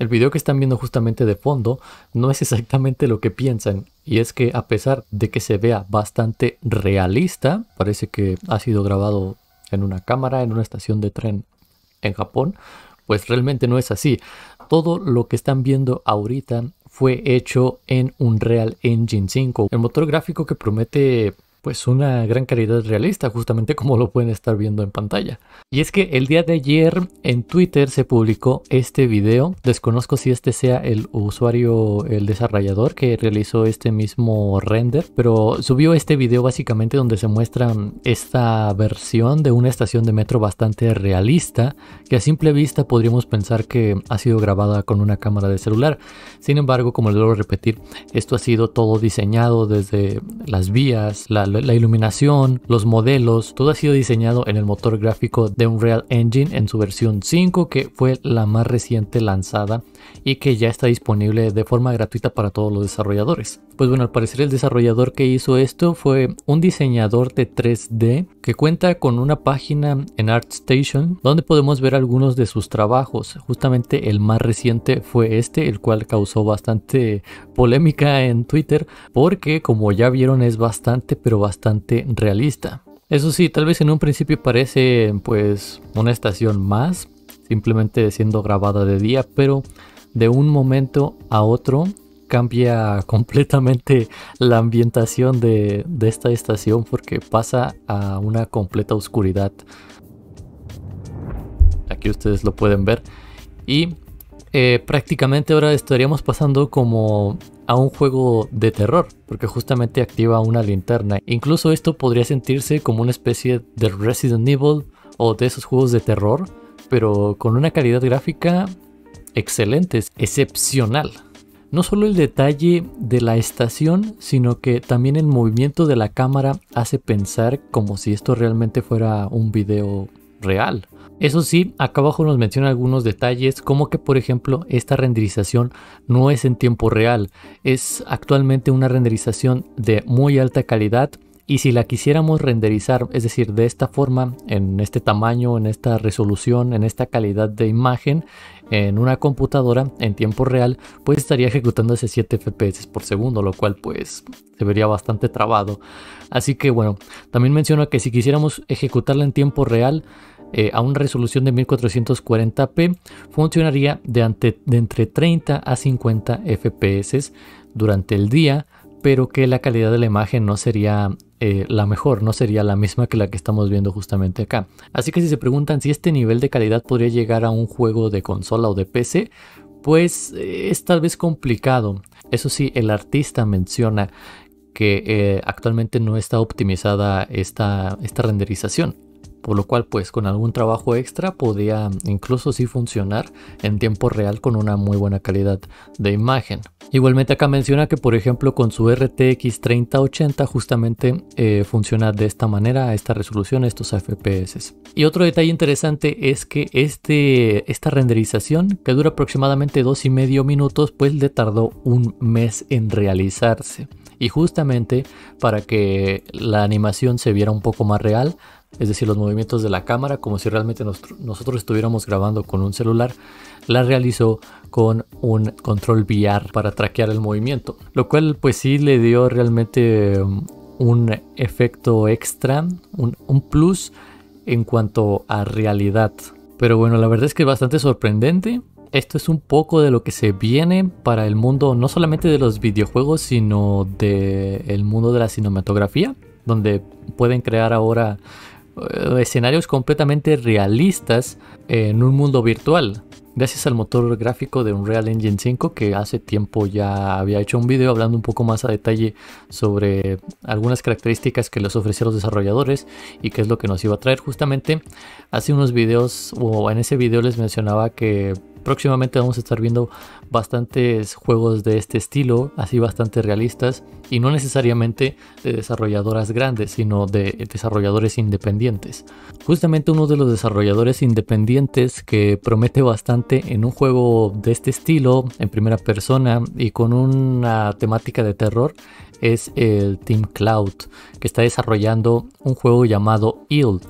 El video que están viendo justamente de fondo no es exactamente lo que piensan y es que a pesar de que se vea bastante realista, parece que ha sido grabado en una cámara, en una estación de tren en Japón, pues realmente no es así. Todo lo que están viendo ahorita fue hecho en un Real Engine 5, el motor gráfico que promete pues una gran calidad realista, justamente como lo pueden estar viendo en pantalla. Y es que el día de ayer en Twitter se publicó este video, desconozco si este sea el usuario, el desarrollador que realizó este mismo render, pero subió este video básicamente donde se muestra esta versión de una estación de metro bastante realista, que a simple vista podríamos pensar que ha sido grabada con una cámara de celular. Sin embargo, como les debo repetir, esto ha sido todo diseñado desde las vías, la la iluminación, los modelos, todo ha sido diseñado en el motor gráfico de Unreal Engine en su versión 5 que fue la más reciente lanzada y que ya está disponible de forma gratuita para todos los desarrolladores. Pues bueno, al parecer el desarrollador que hizo esto fue un diseñador de 3D que cuenta con una página en ArtStation donde podemos ver algunos de sus trabajos. Justamente el más reciente fue este, el cual causó bastante polémica en Twitter porque como ya vieron es bastante pero bastante realista. Eso sí, tal vez en un principio parece pues una estación más, simplemente siendo grabada de día, pero de un momento a otro cambia completamente la ambientación de, esta estación porque pasa a una completa oscuridad. Aquí ustedes lo pueden ver. Y eh, prácticamente ahora estaríamos pasando como a un juego de terror, porque justamente activa una linterna. Incluso esto podría sentirse como una especie de Resident Evil o de esos juegos de terror, pero con una calidad gráfica excelente, excepcional. No solo el detalle de la estación, sino que también el movimiento de la cámara hace pensar como si esto realmente fuera un video real. Eso sí, acá abajo nos menciona algunos detalles, como que por ejemplo esta renderización no es en tiempo real, es actualmente una renderización de muy alta calidad y si la quisiéramos renderizar, es decir, de esta forma, en este tamaño, en esta resolución, en esta calidad de imagen, en una computadora en tiempo real, pues estaría ejecutando ese 7 FPS por segundo, lo cual pues se vería bastante trabado. Así que bueno, también menciono que si quisiéramos ejecutarla en tiempo real, eh, a una resolución de 1440p funcionaría de, de entre 30 a 50 fps durante el día, pero que la calidad de la imagen no sería eh, la mejor, no sería la misma que la que estamos viendo justamente acá. Así que si se preguntan si este nivel de calidad podría llegar a un juego de consola o de PC, pues eh, es tal vez complicado. Eso sí, el artista menciona que eh, actualmente no está optimizada esta renderización. Por lo cual, pues con algún trabajo extra podía incluso sí funcionar en tiempo real con una muy buena calidad de imagen. Igualmente acá menciona que por ejemplo con su RTX 3080 justamente eh, funciona de esta manera, a esta resolución, estos FPS. Y otro detalle interesante es que este, esta renderización que dura aproximadamente dos y medio minutos pues le tardó un mes en realizarse. Y justamente para que la animación se viera un poco más real, es decir, los movimientos de la cámara, como si realmente nosotros estuviéramos grabando con un celular, la realizó con un control VR para traquear el movimiento, lo cual pues sí le dio realmente mm, un efecto extra, un, plus en cuanto a realidad. Pero bueno, la verdad es que es bastante sorprendente. Esto es un poco de lo que se viene para el mundo, no solamente de los videojuegos, sino del mundo de la cinematografía, donde pueden crear ahora eh, escenarios completamente realistas en un mundo virtual. Gracias al motor gráfico de Unreal Engine 5 que hace tiempo ya había hecho un video hablando un poco más a detalle sobre algunas características que les ofrecieron los desarrolladores y qué es lo que nos iba a traer justamente. Hace unos videos o en ese video les mencionaba que próximamente vamos a estar viendo bastantes juegos de este estilo, así bastante realistas, y no necesariamente de desarrolladoras grandes, sino de desarrolladores independientes. Justamente uno de los desarrolladores independientes que promete bastante en un juego de este estilo, en primera persona y con una temática de terror, es el Team Cloud, que está desarrollando un juego llamado Yield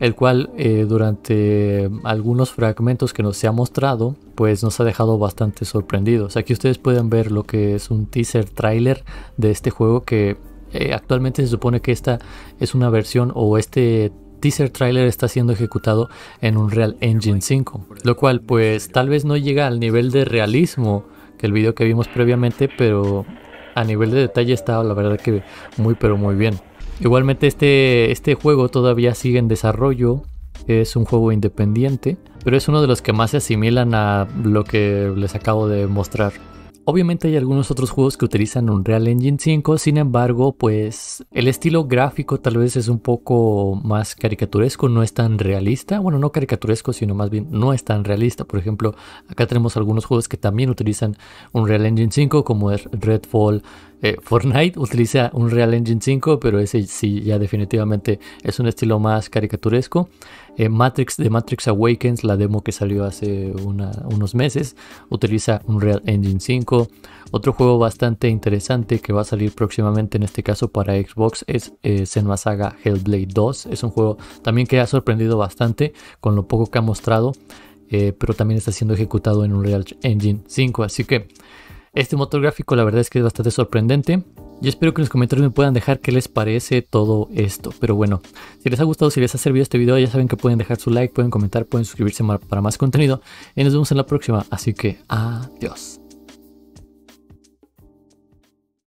el cual eh, durante algunos fragmentos que nos se ha mostrado, pues nos ha dejado bastante sorprendidos. Aquí ustedes pueden ver lo que es un teaser trailer de este juego que eh, actualmente se supone que esta es una versión o este teaser trailer está siendo ejecutado en un Real Engine 5, lo cual pues tal vez no llega al nivel de realismo que el video que vimos previamente, pero a nivel de detalle está la verdad que muy pero muy bien. Igualmente este, este, juego todavía sigue en desarrollo, es un juego independiente, pero es uno de los que más se asimilan a lo que les acabo de mostrar. Obviamente hay algunos otros juegos que utilizan un real Engine 5, sin embargo, pues el estilo gráfico tal vez es un poco más caricaturesco, no es tan realista. Bueno, no caricaturesco, sino más bien no es tan realista. Por ejemplo, acá tenemos algunos juegos que también utilizan un real Engine 5, como es Redfall, eh, Fortnite utiliza un real Engine 5, pero ese sí ya definitivamente es un estilo más caricaturesco. Eh, Matrix de Matrix Awakens, la demo que salió hace unos meses, utiliza un Unreal Engine 5. Otro juego bastante interesante que va a salir próximamente, en este caso para Xbox, es eh, Saga Hellblade 2. Es un juego también que ha sorprendido bastante con lo poco que ha mostrado, eh, pero también está siendo ejecutado en Unreal Engine 5. Así que este motor gráfico la verdad es que es bastante sorprendente. Yo espero que en los comentarios me puedan dejar qué les parece todo esto. Pero bueno, si les ha gustado, si les ha servido este video, ya saben que pueden dejar su like, pueden comentar, pueden suscribirse para más contenido. Y nos vemos en la próxima. Así que adiós.